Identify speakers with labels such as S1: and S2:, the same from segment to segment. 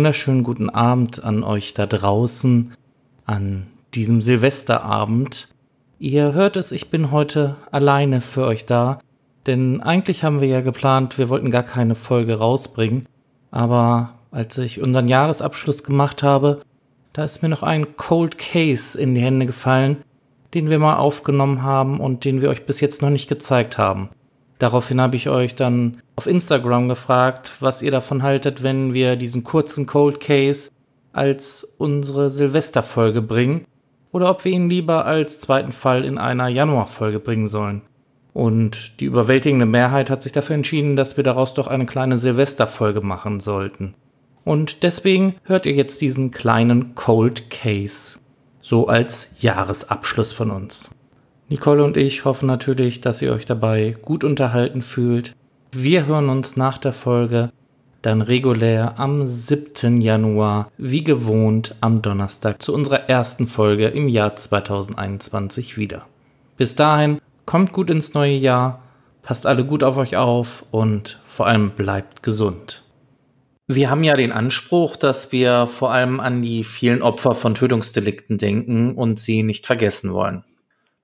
S1: wunderschönen guten Abend an euch da draußen an diesem Silvesterabend. Ihr hört es, ich bin heute alleine für euch da, denn eigentlich haben wir ja geplant, wir wollten gar keine Folge rausbringen, aber als ich unseren Jahresabschluss gemacht habe, da ist mir noch ein Cold Case in die Hände gefallen, den wir mal aufgenommen haben und den wir euch bis jetzt noch nicht gezeigt haben. Daraufhin habe ich euch dann auf Instagram gefragt, was ihr davon haltet, wenn wir diesen kurzen Cold Case als unsere Silvesterfolge bringen oder ob wir ihn lieber als zweiten Fall in einer Januarfolge bringen sollen. Und die überwältigende Mehrheit hat sich dafür entschieden, dass wir daraus doch eine kleine Silvesterfolge machen sollten. Und deswegen hört ihr jetzt diesen kleinen Cold Case, so als Jahresabschluss von uns. Nicole und ich hoffen natürlich, dass ihr euch dabei gut unterhalten fühlt. Wir hören uns nach der Folge dann regulär am 7. Januar, wie gewohnt am Donnerstag zu unserer ersten Folge im Jahr 2021 wieder. Bis dahin, kommt gut ins neue Jahr, passt alle gut auf euch auf und vor allem bleibt gesund. Wir haben ja den Anspruch, dass wir vor allem an die vielen Opfer von Tötungsdelikten denken und sie nicht vergessen wollen.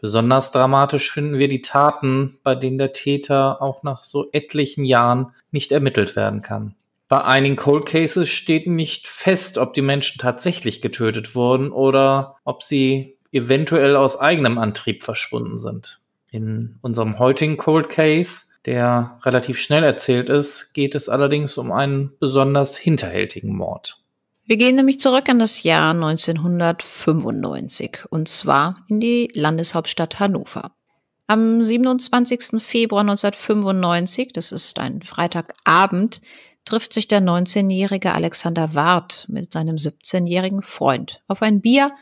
S1: Besonders dramatisch finden wir die Taten, bei denen der Täter auch nach so etlichen Jahren nicht ermittelt werden kann. Bei einigen Cold Cases steht nicht fest, ob die Menschen tatsächlich getötet wurden oder ob sie eventuell aus eigenem Antrieb verschwunden sind. In unserem heutigen Cold Case, der relativ schnell erzählt ist, geht es allerdings um einen besonders hinterhältigen Mord.
S2: Wir gehen nämlich zurück in das Jahr 1995 und zwar in die Landeshauptstadt Hannover. Am 27. Februar 1995, das ist ein Freitagabend, trifft sich der 19-jährige Alexander Ward mit seinem 17-jährigen Freund auf ein Bier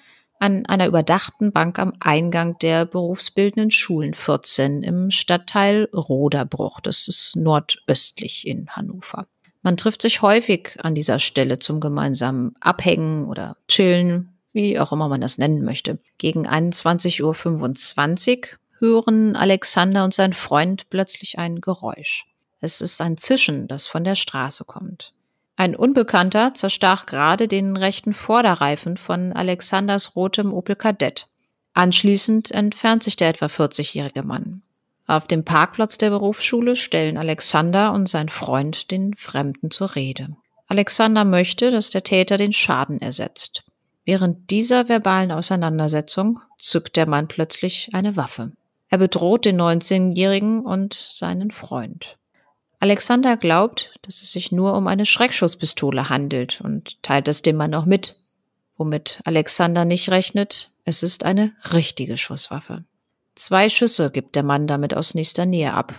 S2: an einer überdachten Bank am Eingang der berufsbildenden Schulen 14 im Stadtteil Roderbruch. Das ist nordöstlich in Hannover. Man trifft sich häufig an dieser Stelle zum gemeinsamen Abhängen oder Chillen, wie auch immer man das nennen möchte. Gegen 21.25 Uhr hören Alexander und sein Freund plötzlich ein Geräusch. Es ist ein Zischen, das von der Straße kommt. Ein Unbekannter zerstach gerade den rechten Vorderreifen von Alexanders rotem Opel Kadett. Anschließend entfernt sich der etwa 40-jährige Mann. Auf dem Parkplatz der Berufsschule stellen Alexander und sein Freund den Fremden zur Rede. Alexander möchte, dass der Täter den Schaden ersetzt. Während dieser verbalen Auseinandersetzung zückt der Mann plötzlich eine Waffe. Er bedroht den 19-Jährigen und seinen Freund. Alexander glaubt, dass es sich nur um eine Schreckschusspistole handelt und teilt es dem Mann auch mit. Womit Alexander nicht rechnet, es ist eine richtige Schusswaffe. Zwei Schüsse gibt der Mann damit aus nächster Nähe ab.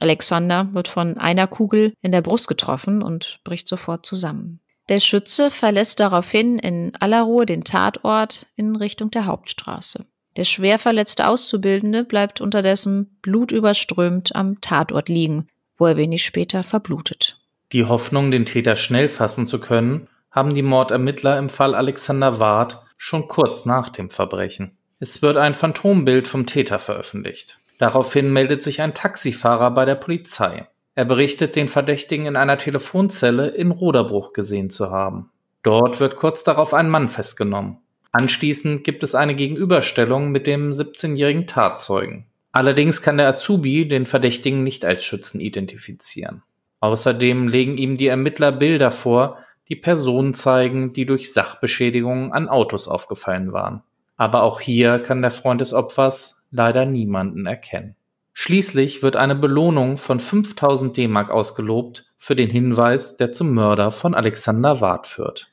S2: Alexander wird von einer Kugel in der Brust getroffen und bricht sofort zusammen. Der Schütze verlässt daraufhin in aller Ruhe den Tatort in Richtung der Hauptstraße. Der schwer verletzte Auszubildende bleibt unterdessen blutüberströmt am Tatort liegen, wo er wenig später verblutet.
S1: Die Hoffnung, den Täter schnell fassen zu können, haben die Mordermittler im Fall Alexander Ward schon kurz nach dem Verbrechen. Es wird ein Phantombild vom Täter veröffentlicht. Daraufhin meldet sich ein Taxifahrer bei der Polizei. Er berichtet, den Verdächtigen in einer Telefonzelle in Roderbruch gesehen zu haben. Dort wird kurz darauf ein Mann festgenommen. Anschließend gibt es eine Gegenüberstellung mit dem 17-jährigen Tatzeugen. Allerdings kann der Azubi den Verdächtigen nicht als Schützen identifizieren. Außerdem legen ihm die Ermittler Bilder vor, die Personen zeigen, die durch Sachbeschädigungen an Autos aufgefallen waren aber auch hier kann der Freund des Opfers leider niemanden erkennen. Schließlich wird eine Belohnung von 5000 D-Mark ausgelobt für den Hinweis, der zum Mörder von Alexander Ward führt.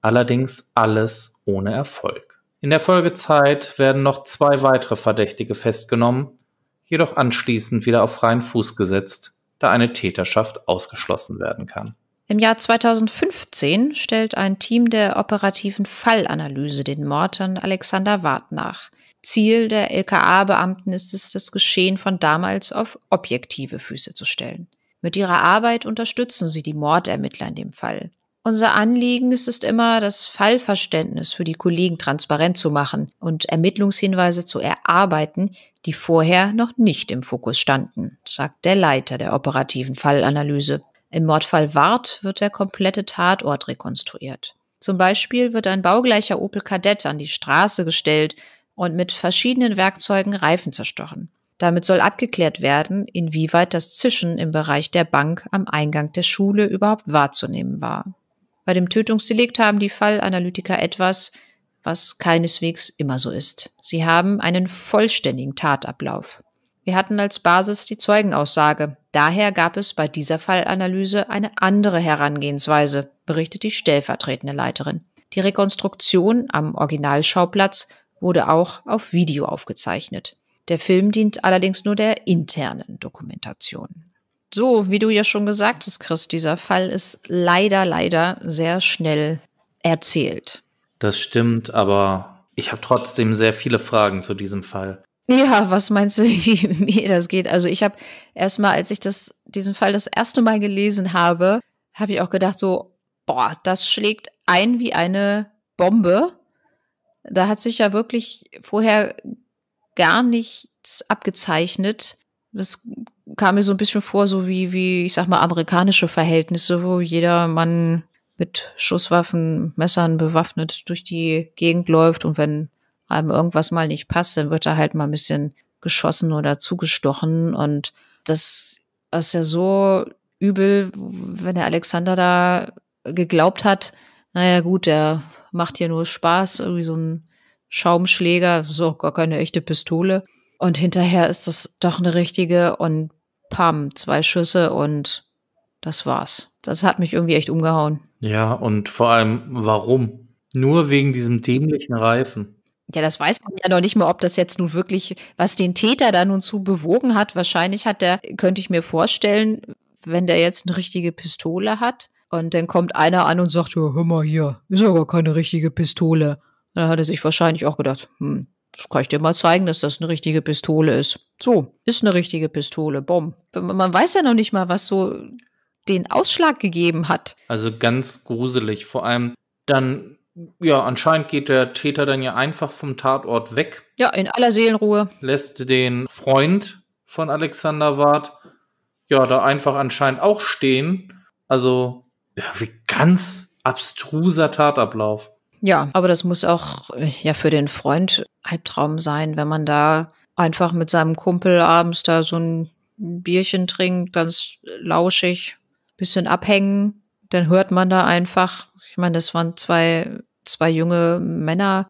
S1: Allerdings alles ohne Erfolg. In der Folgezeit werden noch zwei weitere Verdächtige festgenommen, jedoch anschließend wieder auf freien Fuß gesetzt, da eine Täterschaft ausgeschlossen werden kann.
S2: Im Jahr 2015 stellt ein Team der operativen Fallanalyse den Mord an Alexander Ward nach. Ziel der LKA-Beamten ist es, das Geschehen von damals auf objektive Füße zu stellen. Mit ihrer Arbeit unterstützen sie die Mordermittler in dem Fall. Unser Anliegen ist es immer, das Fallverständnis für die Kollegen transparent zu machen und Ermittlungshinweise zu erarbeiten, die vorher noch nicht im Fokus standen, sagt der Leiter der operativen Fallanalyse, im Mordfall Wart wird der komplette Tatort rekonstruiert. Zum Beispiel wird ein baugleicher Opel Kadett an die Straße gestellt und mit verschiedenen Werkzeugen Reifen zerstochen. Damit soll abgeklärt werden, inwieweit das Zischen im Bereich der Bank am Eingang der Schule überhaupt wahrzunehmen war. Bei dem Tötungsdelikt haben die Fallanalytiker etwas, was keineswegs immer so ist. Sie haben einen vollständigen Tatablauf. Wir hatten als Basis die Zeugenaussage. Daher gab es bei dieser Fallanalyse eine andere Herangehensweise, berichtet die stellvertretende Leiterin. Die Rekonstruktion am Originalschauplatz wurde auch auf Video aufgezeichnet. Der Film dient allerdings nur der internen
S1: Dokumentation.
S2: So, wie du ja schon gesagt hast, Chris, dieser Fall ist leider, leider sehr schnell erzählt.
S1: Das stimmt, aber ich habe trotzdem sehr viele Fragen zu diesem Fall.
S2: Ja, was meinst du, wie mir das geht? Also ich habe erstmal, als ich das, diesen Fall das erste Mal gelesen habe, habe ich auch gedacht, so, boah, das schlägt ein wie eine Bombe. Da hat sich ja wirklich vorher gar nichts abgezeichnet. Das kam mir so ein bisschen vor, so wie, wie, ich sag mal, amerikanische Verhältnisse, wo jeder Mann mit Schusswaffen, Messern bewaffnet durch die Gegend läuft und wenn einem irgendwas mal nicht passt, dann wird er halt mal ein bisschen geschossen oder zugestochen. Und das ist ja so übel, wenn der Alexander da geglaubt hat, naja gut, der macht hier nur Spaß, irgendwie so ein Schaumschläger, so gar keine echte Pistole. Und hinterher ist das doch eine richtige und pam, zwei Schüsse und das war's. Das hat mich irgendwie echt umgehauen.
S1: Ja, und vor allem, warum? Nur wegen diesem dämlichen Reifen.
S2: Ja, das weiß man ja noch nicht mal, ob das jetzt nun wirklich, was den Täter da nun zu bewogen hat. Wahrscheinlich hat der, könnte ich mir vorstellen, wenn der jetzt eine richtige Pistole hat und dann kommt einer an und sagt, ja, hör mal hier, ist ja gar keine richtige Pistole. Dann hat er sich wahrscheinlich auch gedacht, hm, das kann ich dir mal zeigen, dass das eine richtige Pistole ist. So, ist eine richtige Pistole, Bom. Man weiß ja noch nicht mal, was so den Ausschlag gegeben hat.
S1: Also ganz gruselig. Vor allem, dann ja, anscheinend geht der Täter dann ja einfach vom Tatort weg.
S2: Ja, in aller Seelenruhe.
S1: Lässt den Freund von Alexander Ward ja da einfach anscheinend auch stehen. Also, ja, wie ganz abstruser Tatablauf.
S2: Ja, aber das muss auch äh, ja für den Freund Albtraum sein, wenn man da einfach mit seinem Kumpel abends da so ein Bierchen trinkt, ganz lauschig, bisschen abhängen, dann hört man da einfach ich meine, das waren zwei, zwei junge Männer,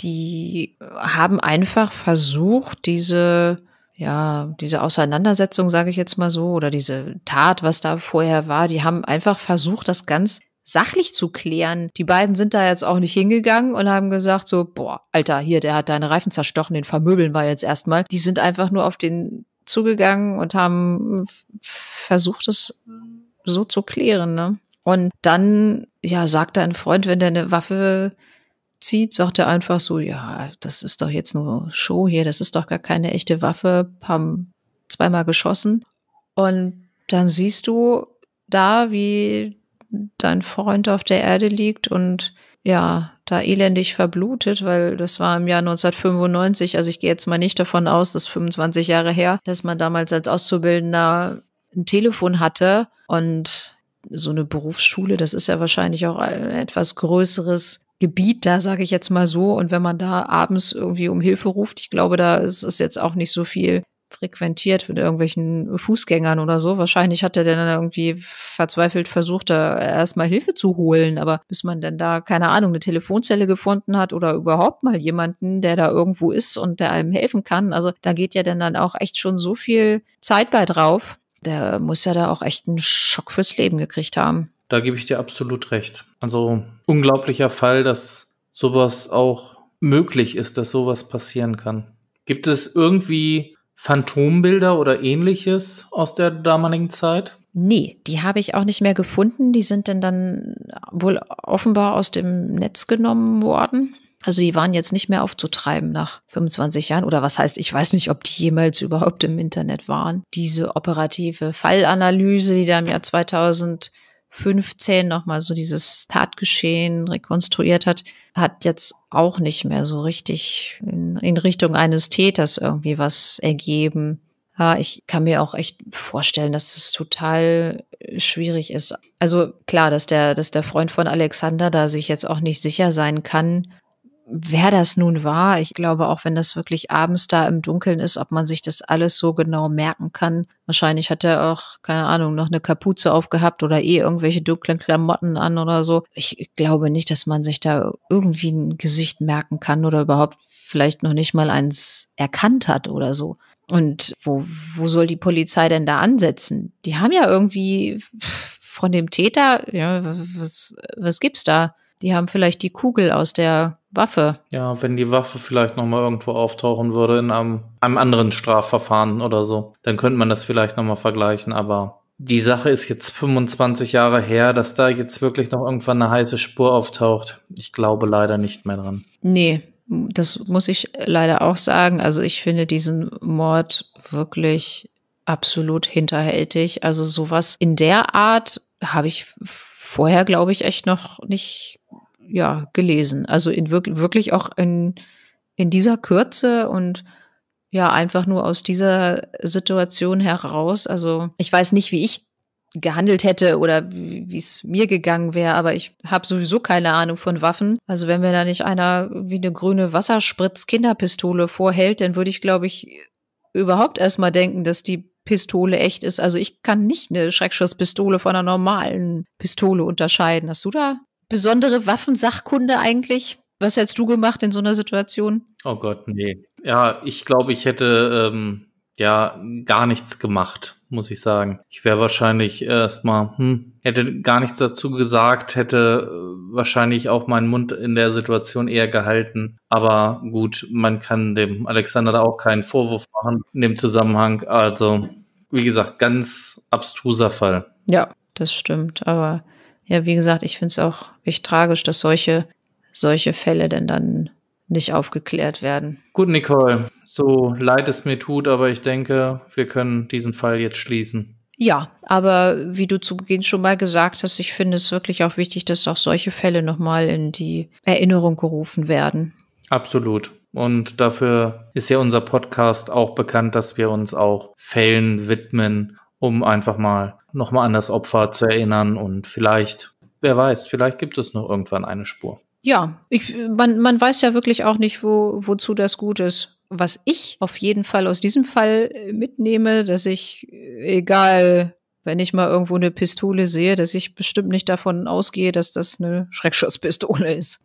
S2: die haben einfach versucht, diese, ja, diese Auseinandersetzung, sage ich jetzt mal so, oder diese Tat, was da vorher war, die haben einfach versucht, das ganz sachlich zu klären. Die beiden sind da jetzt auch nicht hingegangen und haben gesagt so, boah, Alter, hier, der hat deine Reifen zerstochen, den vermöbeln wir jetzt erstmal. Die sind einfach nur auf den zugegangen und haben versucht, es so zu klären, ne? Und dann, ja, sagt dein Freund, wenn der eine Waffe zieht, sagt er einfach so, ja, das ist doch jetzt nur Show hier, das ist doch gar keine echte Waffe, pam, zweimal geschossen. Und dann siehst du da, wie dein Freund auf der Erde liegt und ja, da elendig verblutet, weil das war im Jahr 1995, also ich gehe jetzt mal nicht davon aus, dass 25 Jahre her, dass man damals als Auszubildender ein Telefon hatte und so eine Berufsschule, das ist ja wahrscheinlich auch ein etwas größeres Gebiet da, sage ich jetzt mal so. Und wenn man da abends irgendwie um Hilfe ruft, ich glaube, da ist es jetzt auch nicht so viel frequentiert mit irgendwelchen Fußgängern oder so. Wahrscheinlich hat er dann irgendwie verzweifelt versucht, da erstmal Hilfe zu holen. Aber bis man dann da, keine Ahnung, eine Telefonzelle gefunden hat oder überhaupt mal jemanden, der da irgendwo ist und der einem helfen kann. Also da geht ja dann, dann auch echt schon so viel Zeit bei drauf. Der muss ja da auch echt einen Schock fürs Leben gekriegt haben.
S1: Da gebe ich dir absolut recht. Also unglaublicher Fall, dass sowas auch möglich ist, dass sowas passieren kann. Gibt es irgendwie Phantombilder oder ähnliches aus der damaligen Zeit?
S2: Nee, die habe ich auch nicht mehr gefunden. Die sind denn dann wohl offenbar aus dem Netz genommen worden. Also die waren jetzt nicht mehr aufzutreiben nach 25 Jahren oder was heißt, ich weiß nicht, ob die jemals überhaupt im Internet waren. Diese operative Fallanalyse, die da im Jahr 2015 nochmal so dieses Tatgeschehen rekonstruiert hat, hat jetzt auch nicht mehr so richtig in, in Richtung eines Täters irgendwie was ergeben. Ja, ich kann mir auch echt vorstellen, dass es das total schwierig ist. Also klar, dass der, dass der Freund von Alexander da sich jetzt auch nicht sicher sein kann, wer das nun war, ich glaube, auch wenn das wirklich abends da im Dunkeln ist, ob man sich das alles so genau merken kann. Wahrscheinlich hat er auch, keine Ahnung, noch eine Kapuze aufgehabt oder eh irgendwelche dunklen Klamotten an oder so. Ich glaube nicht, dass man sich da irgendwie ein Gesicht merken kann oder überhaupt vielleicht noch nicht mal eins erkannt hat oder so. Und wo, wo soll die Polizei denn da ansetzen? Die haben ja irgendwie von dem Täter, ja, was, was gibt's da? Die haben vielleicht die Kugel aus der Waffe.
S1: Ja, wenn die Waffe vielleicht nochmal irgendwo auftauchen würde in einem, einem, anderen Strafverfahren oder so, dann könnte man das vielleicht nochmal vergleichen, aber die Sache ist jetzt 25 Jahre her, dass da jetzt wirklich noch irgendwann eine heiße Spur auftaucht. Ich glaube leider nicht mehr dran.
S2: Nee, das muss ich leider auch sagen. Also ich finde diesen Mord wirklich absolut hinterhältig. Also sowas in der Art habe ich vorher, glaube ich, echt noch nicht ja, gelesen. Also in wirklich, wirklich auch in, in dieser Kürze und ja, einfach nur aus dieser Situation heraus. Also ich weiß nicht, wie ich gehandelt hätte oder wie es mir gegangen wäre, aber ich habe sowieso keine Ahnung von Waffen. Also wenn mir da nicht einer wie eine grüne Wasserspritz-Kinderpistole vorhält, dann würde ich, glaube ich, überhaupt erstmal denken, dass die Pistole echt ist. Also ich kann nicht eine Schreckschusspistole von einer normalen Pistole unterscheiden. Hast du da besondere Waffensachkunde eigentlich? Was hättest du gemacht in so einer Situation?
S1: Oh Gott, nee. Ja, ich glaube, ich hätte ähm, ja gar nichts gemacht, muss ich sagen. Ich wäre wahrscheinlich erstmal, hm, hätte gar nichts dazu gesagt, hätte äh, wahrscheinlich auch meinen Mund in der Situation eher gehalten. Aber gut, man kann dem Alexander da auch keinen Vorwurf machen in dem Zusammenhang. Also, wie gesagt, ganz abstruser Fall.
S2: Ja, das stimmt. Aber ja, wie gesagt, ich finde es auch echt tragisch, dass solche, solche Fälle denn dann nicht aufgeklärt werden.
S1: Gut, Nicole, so leid es mir tut, aber ich denke, wir können diesen Fall jetzt schließen.
S2: Ja, aber wie du zu Beginn schon mal gesagt hast, ich finde es wirklich auch wichtig, dass auch solche Fälle nochmal in die Erinnerung gerufen werden.
S1: Absolut. Und dafür ist ja unser Podcast auch bekannt, dass wir uns auch Fällen widmen, um einfach mal nochmal an das Opfer zu erinnern und vielleicht, wer weiß, vielleicht gibt es noch irgendwann eine Spur.
S2: Ja, ich, man, man weiß ja wirklich auch nicht, wo, wozu das gut ist. Was ich auf jeden Fall aus diesem Fall äh, mitnehme, dass ich, äh, egal wenn ich mal irgendwo eine Pistole sehe, dass ich bestimmt nicht davon ausgehe, dass das eine Schreckschusspistole ist.